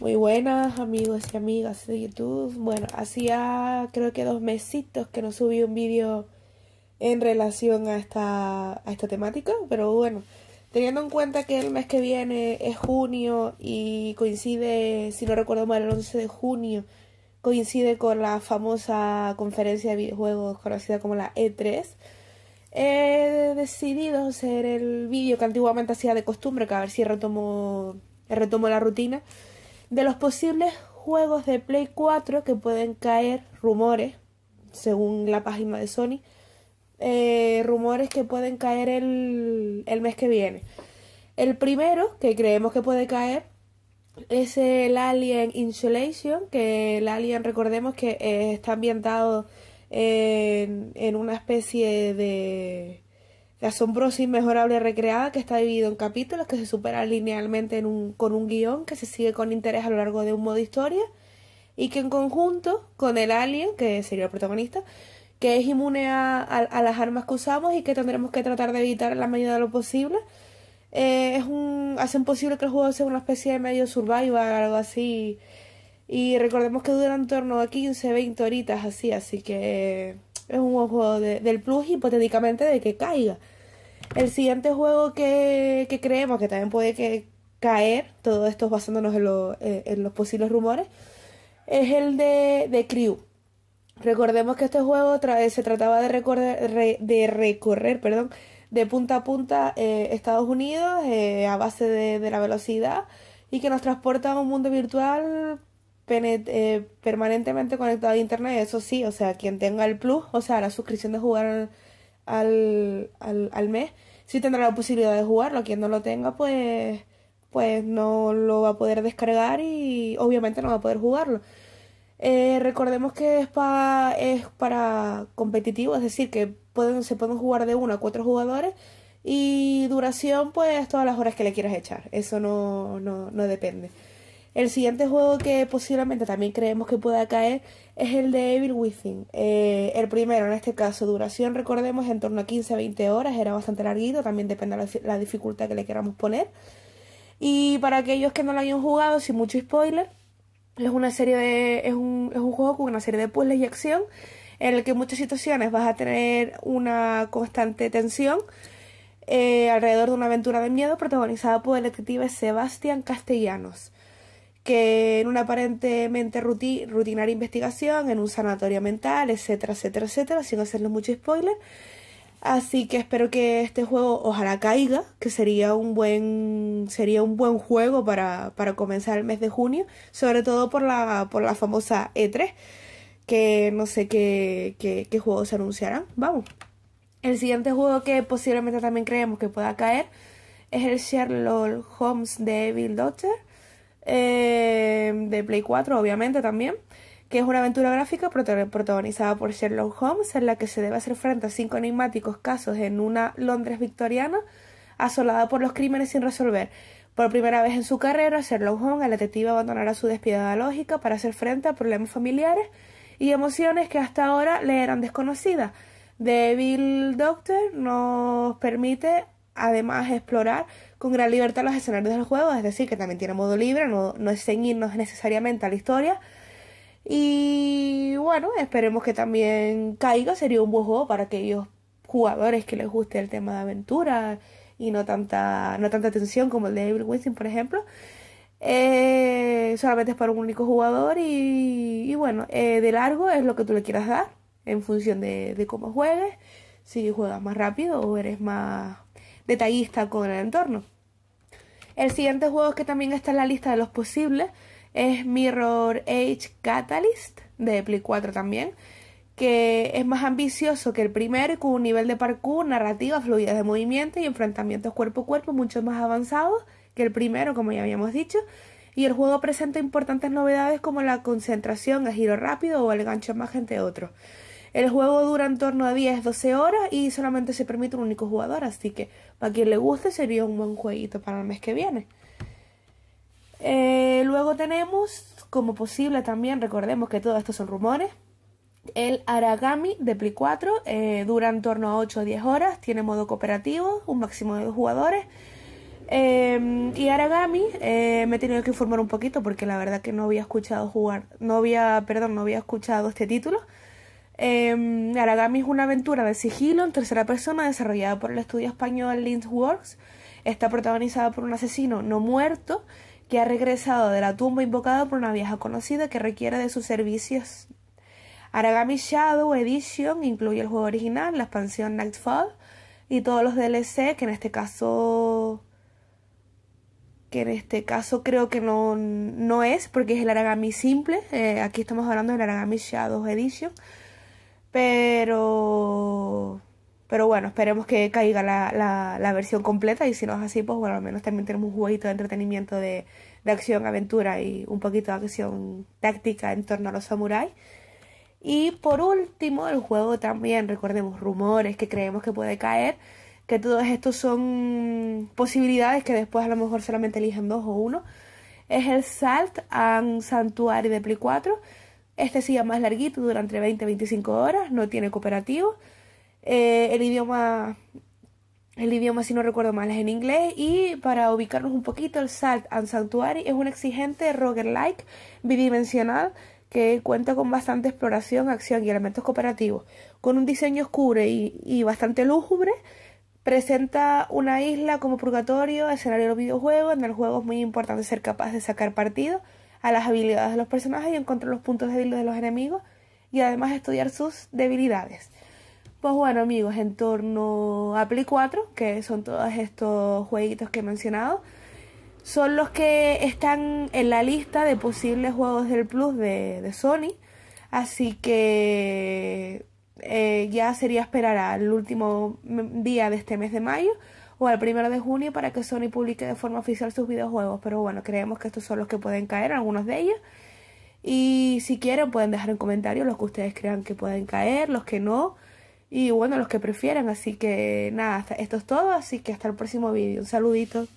Muy buenas amigos y amigas de YouTube. Bueno, hacía creo que dos mesitos que no subí un vídeo en relación a esta, a esta temática, pero bueno, teniendo en cuenta que el mes que viene es junio y coincide, si no recuerdo mal, el 11 de junio, coincide con la famosa conferencia de videojuegos conocida como la E3, he decidido hacer el vídeo que antiguamente hacía de costumbre, que a ver si retomo, retomo la rutina de los posibles juegos de Play 4 que pueden caer rumores, según la página de Sony, eh, rumores que pueden caer el, mes que viene. El primero que creemos que puede caer es el Alien Insulation, que el Alien recordemos que está ambientado en, una especie de asombrosa, inmejorable recreada que está dividido en capítulos que se supera linealmente con un guión que se sigue con interés a lo largo de un modo de historia y que en conjunto con el alien, que sería el protagonista, que es inmune a, las armas que usamos y que tendremos que tratar de evitar en la medida de lo posible, eh, es un, hacen posible que el juego sea una especie de medio survival, algo así. Y recordemos que dura en torno a 15, 20 horitas así, así que es un juego del plus hipotéticamente de que caiga. El siguiente juego que, que creemos que también puede que caer, todo esto basándonos en, eh, en los posibles rumores, es el de, de Crew. Recordemos que este juego se trataba de, recorrer, de recorrer perdón, de punta a punta eh, Estados Unidos eh, a base de, de, la velocidad y que nos transporta a un mundo virtual eh, permanentemente conectado a internet. Eso sí, o sea, quien tenga el plus, o sea, la suscripción de jugar al, al, al mes, si tendrá la posibilidad de jugarlo. Quien no lo tenga, pues, pues no lo va a poder descargar y obviamente no va a poder jugarlo. Eh, recordemos que es, es para competitivo, es decir, que pueden, se pueden jugar de uno a cuatro jugadores y duración, pues todas las horas que le quieras echar. Eso no, no, no depende. El siguiente juego que posiblemente también creemos que pueda caer es el de Evil Within. Eh, el primero, en este caso, duración, recordemos, en torno a 15-20 horas, era bastante larguito, también depende de la dificultad que le queramos poner. Y para aquellos que no lo hayan jugado, sin mucho spoiler, es una serie de, es un, es un juego con una serie de puzzles y acción, en el que en muchas situaciones vas a tener una constante tensión. Eh, alrededor de una aventura de miedo protagonizada por el detective Sebastián Castellanos que en una aparentemente rutinaria investigación, en un sanatorio mental, etcétera, etcétera, etcétera, sin hacerle mucho spoiler. Así que espero que este juego ojalá caiga, que sería un buen, sería un buen juego para, comenzar el mes de junio, sobre todo por la, por la famosa E3, que no sé qué, juego juegos se anunciarán. Vamos. El siguiente juego que posiblemente también creemos que pueda caer es el Sherlock Holmes de Evil Doctor eh, de Play 4, obviamente también, que es una aventura gráfica protagonizada por Sherlock Holmes, en la que se debe hacer frente a cinco enigmáticos casos en una Londres victoriana asolada por los crímenes sin resolver. Por primera vez en su carrera, Sherlock Holmes, el detective, abandonará su despiadada lógica para hacer frente a problemas familiares y emociones que hasta ahora le eran desconocidas. Devil Doctor nos permite además explorar con gran libertad los escenarios del juego, es decir, que también tiene modo libre, no, no es ceñirnos necesariamente a la historia. Y bueno, esperemos que también caiga, sería un buen juego para aquellos jugadores que les guste el tema de aventura y no tanta, no tanta tensión como el de Avery Winston, por ejemplo. Eh, solamente es para un único jugador y, bueno, eh, de largo es lo que tú le quieras dar en función de, de cómo juegues, si juegas más rápido o eres más detallista con el entorno. El siguiente juego que también está en la lista de los posibles es Mirror Age Catalyst, de Play 4 también, que es más ambicioso que el primero con un nivel de parkour, narrativa, fluidez de movimiento y enfrentamientos cuerpo a cuerpo mucho más avanzados que el primero, como ya habíamos dicho. Y el juego presenta importantes novedades como la concentración, el giro rápido o el gancho más entre otros. El juego dura en torno a 10-12 horas y solamente se permite un único jugador, así que para quien le guste sería un buen jueguito para el mes que viene. Eh, luego tenemos, como posible también, recordemos que todo esto son rumores, el Aragami de Play 4 eh, dura en torno a 8 10 horas, tiene modo cooperativo, un máximo de dos jugadores. Em, y Aragami eh, me he tenido que informar un poquito porque la verdad que no había escuchado jugar, no había, perdón, no había escuchado este título. Em, Aragami es una aventura de sigilo en tercera persona desarrollada por el estudio español Works Está protagonizada por un asesino no muerto que ha regresado de la tumba invocado por una vieja conocida que requiere de sus servicios. Aragami Shadow Edition incluye el juego original, la expansión Nightfall y todos los DLC que en este caso que en este caso creo que no, no es porque es el Aragami simple. Eh, aquí estamos hablando del Aragami Shadow Edition. Pero, pero bueno, esperemos que caiga la, la, versión completa y si no es así, pues bueno, al menos también tenemos un jueguito de entretenimiento de, de acción, aventura y un poquito de acción táctica en torno a los samuráis. Y por último, el juego también, recordemos, rumores que creemos que puede caer, que todos estos son posibilidades que después a lo mejor solamente eligen dos o uno. Es el Salt and Sanctuary de Play 4 este sí es más larguito, entre 20-25 horas, no tiene cooperativo. Eh, el idioma, el idioma si no recuerdo mal es en inglés. Y para ubicarnos un poquito, el Salt and Sanctuary es un exigente roguelike bidimensional que cuenta con bastante exploración, acción y elementos cooperativos. Con un diseño oscuro y, y bastante lúgubre, presenta una isla como purgatorio, escenario de videojuegos, en el juego es muy importante ser capaz de sacar partido a las habilidades de los personajes y encontrar los puntos débiles de los enemigos y además estudiar sus debilidades. Pues bueno amigos, en torno a Play 4, que son todos estos jueguitos que he mencionado, son los que están en la lista de posibles juegos del Plus de, Sony. Así que eh, ya sería esperar al último día de este mes de mayo o al primero de junio para que Sony publique de forma oficial sus videojuegos. Pero bueno, creemos que estos son los que pueden caer, algunos de ellos. Y si quieren pueden dejar en comentarios los que ustedes crean que pueden caer, los que no. Y bueno, los que prefieran. Así que nada, esto es todo. Así que hasta el próximo vídeo. Un saludito.